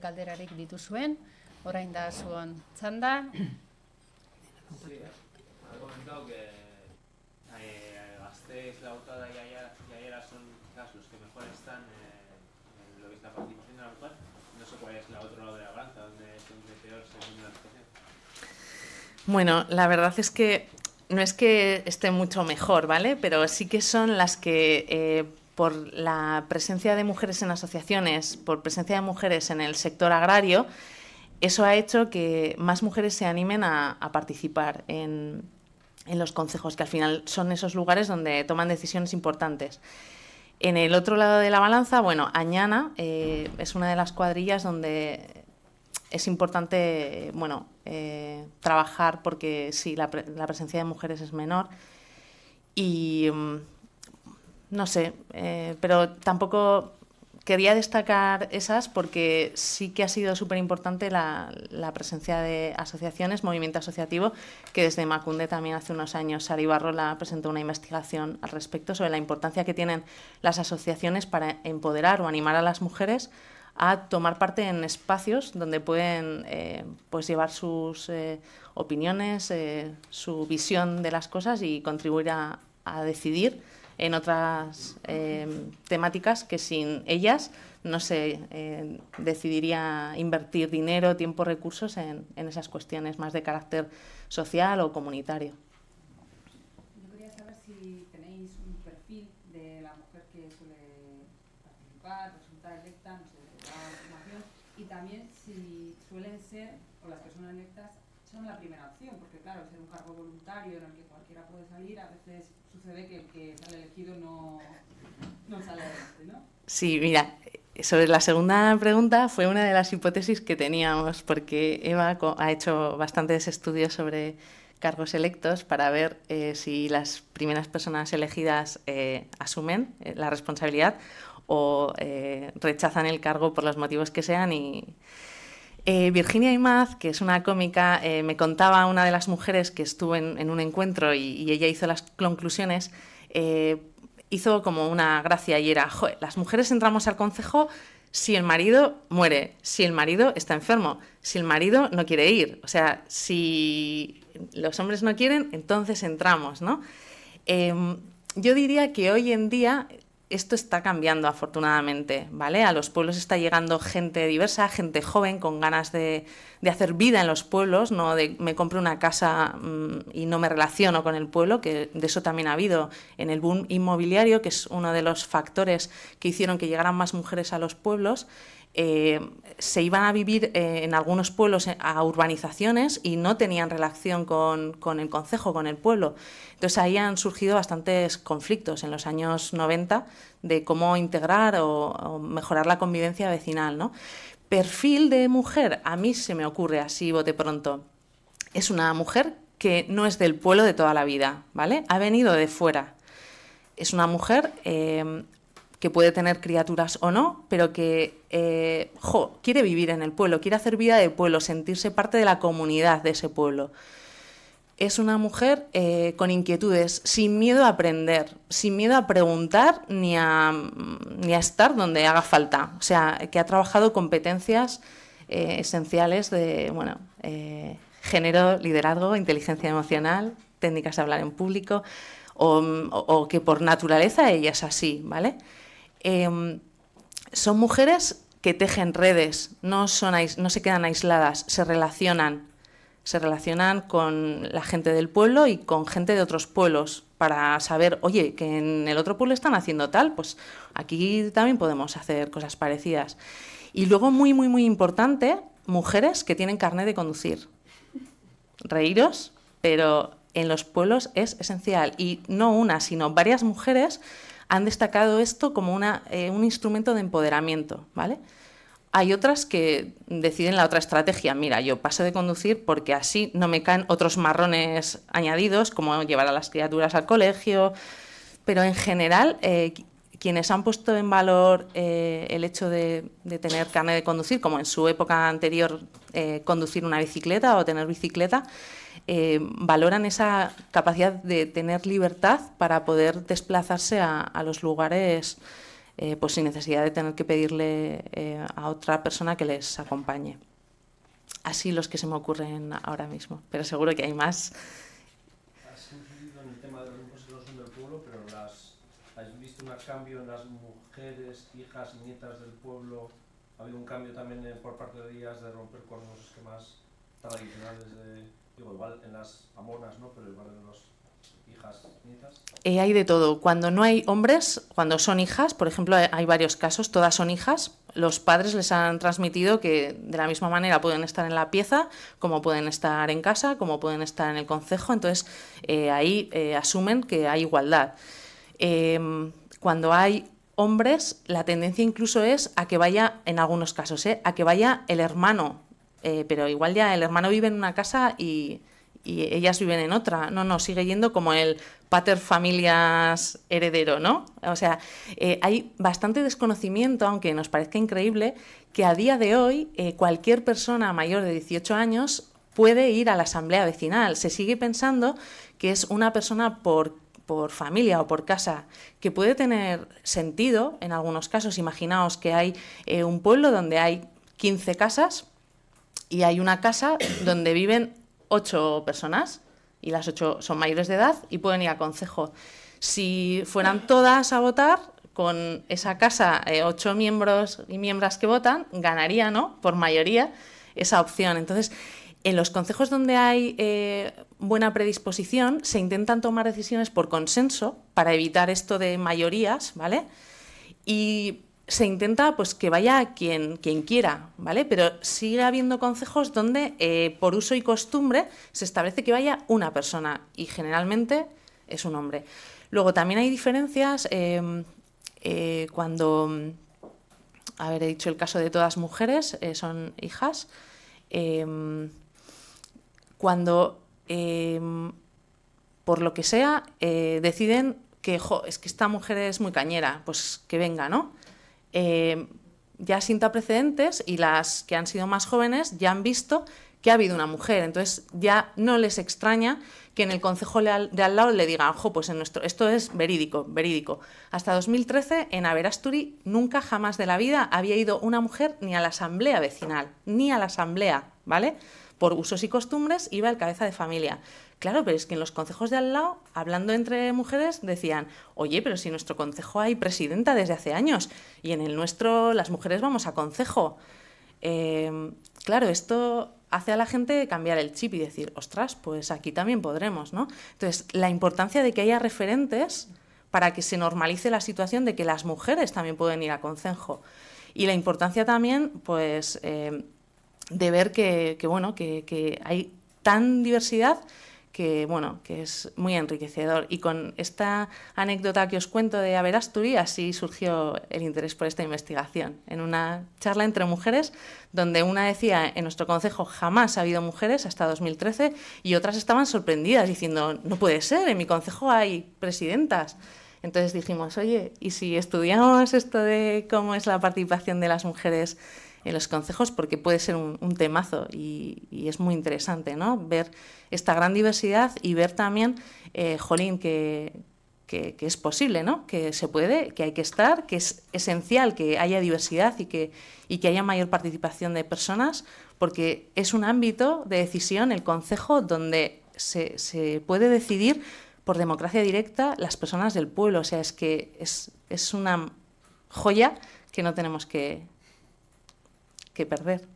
galderarik dituzuen, orain da zuon txanda. Sí, ha comentado que eh, Gasteiz, La Hurtada y Ayera son casos que mejor están eh, en lo que está participando en la mujer. No sé cuál es la otro lado de la balanza, donde es donde peor según la situación. Bueno, la verdad es que no es que esté mucho mejor, ¿vale? Pero sí que son las que eh, por la presencia de mujeres en asociaciones, por presencia de mujeres en el sector agrario, eso ha hecho que más mujeres se animen a, participar en, los consejos, que al final son esos lugares donde toman decisiones importantes. En el otro lado de la balanza, bueno, Añana eh, es una de las cuadrillas donde es importante, bueno, eh, trabajar porque sí, la, la, presencia de mujeres es menor. Y mm, no sé, eh, pero tampoco quería destacar esas porque sí que ha sido súper importante la, presencia de asociaciones, movimiento asociativo, que desde Macunde también hace unos años Sari la presentó una investigación al respecto sobre la importancia que tienen las asociaciones para empoderar o animar a las mujeres a tomar parte en espacios donde pueden eh, pues llevar sus eh, opiniones, su visión de las cosas y contribuir a, a decidir en otras em, temáticas que sin ellas no se eh, decidiría invertir dinero, tiempo, recursos en, en, esas cuestiones más de carácter social o comunitario. Yo quería saber si tenéis un perfil de la mujer que suele participar, resulta electa, no sé, la formación, y también si suelen ser, o las personas electas, son la primera opción, porque claro, ser un cargo voluntario en el que cualquiera puede salir, a veces sucede que el que sale elegido no, no sale adelante, ¿no? Sí, mira, sobre la segunda pregunta fue una de las hipótesis que teníamos, porque Eva ha hecho bastantes estudios sobre cargos electos para ver eh, si las primeras personas elegidas eh, asumen eh, la responsabilidad o rechazan el cargo por los motivos que sean y eh, Virginia Imaz, que es una cómica, eh, me contaba una de las mujeres que estuvo en, un encuentro y, ella hizo las conclusiones, eh, hizo como una gracia y era, Joder, las mujeres entramos al concejo si el marido muere, si el marido está enfermo, si el marido no quiere ir, o sea, si los hombres no quieren, entonces entramos, ¿no? Em, yo diría que hoy en día esto está cambiando afortunadamente, ¿vale? A los pueblos está llegando gente diversa, gente joven con ganas de, hacer vida en los pueblos, no de me compro una casa mm, y no me relaciono con el pueblo, que de eso también ha habido en el boom inmobiliario, que es uno de los factores que hicieron que llegaran más mujeres a los pueblos. Eh, se iban a vivir eh, en algunos pueblos eh, a urbanizaciones y no tenían relación con, el concejo, con el pueblo. Entonces ahí han surgido bastantes conflictos en los años 90 de cómo integrar o, mejorar la convivencia vecinal. ¿no? Perfil de mujer, a mí se me ocurre así, de pronto. Es una mujer que no es del pueblo de toda la vida, ¿vale? Ha venido de fuera. Es una mujer que puede tener criaturas o no, pero que eh, jo, quiere vivir en el pueblo, quiere hacer vida de pueblo, sentirse parte de la comunidad de ese pueblo. Es una mujer eh, con inquietudes, sin miedo a aprender, sin miedo a preguntar ni a, estar donde haga falta. O sea, que ha trabajado competencias eh, esenciales de, bueno, género, liderazgo, inteligencia emocional, técnicas de hablar en público, o que por naturaleza ella es así, ¿vale? Em, son mujeres que tejen redes, no, no se quedan aisladas, se relacionan. Se relacionan con la gente del pueblo y con gente de otros pueblos para saber, oye, que en el otro pueblo están haciendo tal, pues aquí también podemos hacer cosas parecidas. Y luego, muy, muy, muy importante, mujeres que tienen carnet de conducir. Reíros, pero en los pueblos es esencial. Y no una, sino varias mujeres han destacado esto como una, eh, un instrumento de empoderamiento, ¿vale? Hay otras que deciden la otra estrategia. Mira, yo paso de conducir porque así no me caen otros marrones añadidos, como llevar a las criaturas al colegio. Pero en general, eh, quienes han puesto en valor eh, el hecho de, tener carne de conducir, como en su época anterior conducir una bicicleta o tener bicicleta, eh, valoran esa capacidad de tener libertad para poder desplazarse a, a los lugares eh, pues sin necesidad de tener que pedirle eh, a otra persona que les acompañe. Así los que se me ocurren ahora mismo, pero seguro que hay más. Has incidido en el tema de los del pueblo, pero las, ¿has visto un cambio en las mujeres, hijas y nietas del pueblo? ¿Ha habido un cambio también eh, por parte de ellas de romper con los esquemas tradicionales de...? Digo, igual en las amonas, ¿no? Pero igual en las hijas, nietas. Eh, hay de todo. Cuando no hay hombres, cuando son hijas, por ejemplo, eh, hay varios casos, todas son hijas, los padres les han transmitido que de la misma manera pueden estar en la pieza, como pueden estar en casa, como pueden estar en el concejo, entonces eh, ahí asumen que hay igualdad. Em, cuando hay hombres, la tendencia incluso es a que vaya, en algunos casos, a que vaya el hermano eh, pero igual ya el hermano vive en una casa y, ellas viven en otra. No, no, sigue yendo como el pater familias heredero, ¿no? O sea, eh, hay bastante desconocimiento, aunque nos parezca increíble, que a día de hoy eh, cualquier persona mayor de 18 años puede ir a la asamblea vecinal. Se sigue pensando que es una persona por, por familia o por casa, que puede tener sentido en algunos casos. Imaginaos que hay un pueblo donde hay 15 casas, y hay una casa donde viven ocho personas y las ocho son mayores de edad y pueden ir al consejo. Si fueran todas a votar, con esa casa eh, ocho miembros y miembros que votan, ganaría, ¿no? Por mayoría esa opción. Entonces, en los consejos donde hay eh, buena predisposición, se intentan tomar decisiones por consenso para evitar esto de mayorías, ¿vale? Y se intenta pues que vaya quien, quien quiera, ¿vale? Pero sigue habiendo consejos donde eh, por uso y costumbre se establece que vaya una persona y generalmente es un hombre. Luego también hay diferencias eh, eh, cuando, a ver, he dicho el caso de todas mujeres, son hijas, cuando por lo que sea deciden que es que esta mujer es muy cañera, pues que venga, ¿no? Eh, ya sienta precedentes y las que han sido más jóvenes ya han visto que ha habido una mujer. Entonces ya no les extraña que en el concejo de al lado le digan, ojo, pues en nuestro, esto es verídico, verídico. Hasta 2013 en Averasturi nunca jamás de la vida había ido una mujer ni a la asamblea vecinal, ni a la asamblea, ¿vale? Por usos y costumbres iba el cabeza de familia. Claro, pero es que en los consejos de al lado, hablando entre mujeres, decían, oye, pero si en nuestro consejo hay presidenta desde hace años y en el nuestro las mujeres vamos a consejo. Em, claro, esto hace a la gente cambiar el chip y decir, ostras, pues aquí también podremos, ¿no? Entonces, la importancia de que haya referentes para que se normalice la situación de que las mujeres también pueden ir a consejo. Y la importancia también, pues, em, de ver que, bueno, que hay tan diversidad que bueno, que es muy enriquecedor. Y con esta anécdota que os cuento de Averasturi, así surgió el interés por esta investigación. En una charla entre mujeres, donde una decía, en nuestro consejo jamás ha habido mujeres hasta 2013, y otras estaban sorprendidas diciendo, no puede ser, en mi consejo hay presidentas. Entonces dijimos, oye, ¿y si estudiamos esto de cómo es la participación de las mujeres en los consejos porque puede ser un, temazo y, es muy interesante ¿no? ver esta gran diversidad y ver también, eh, Jolín, que, que, que, es posible, ¿no? que se puede, que hay que estar, que es esencial que haya diversidad y que, y que haya mayor participación de personas porque es un ámbito de decisión, el consejo, donde se, se puede decidir por democracia directa las personas del pueblo. O sea, es que es, es una joya que no tenemos que, que perder.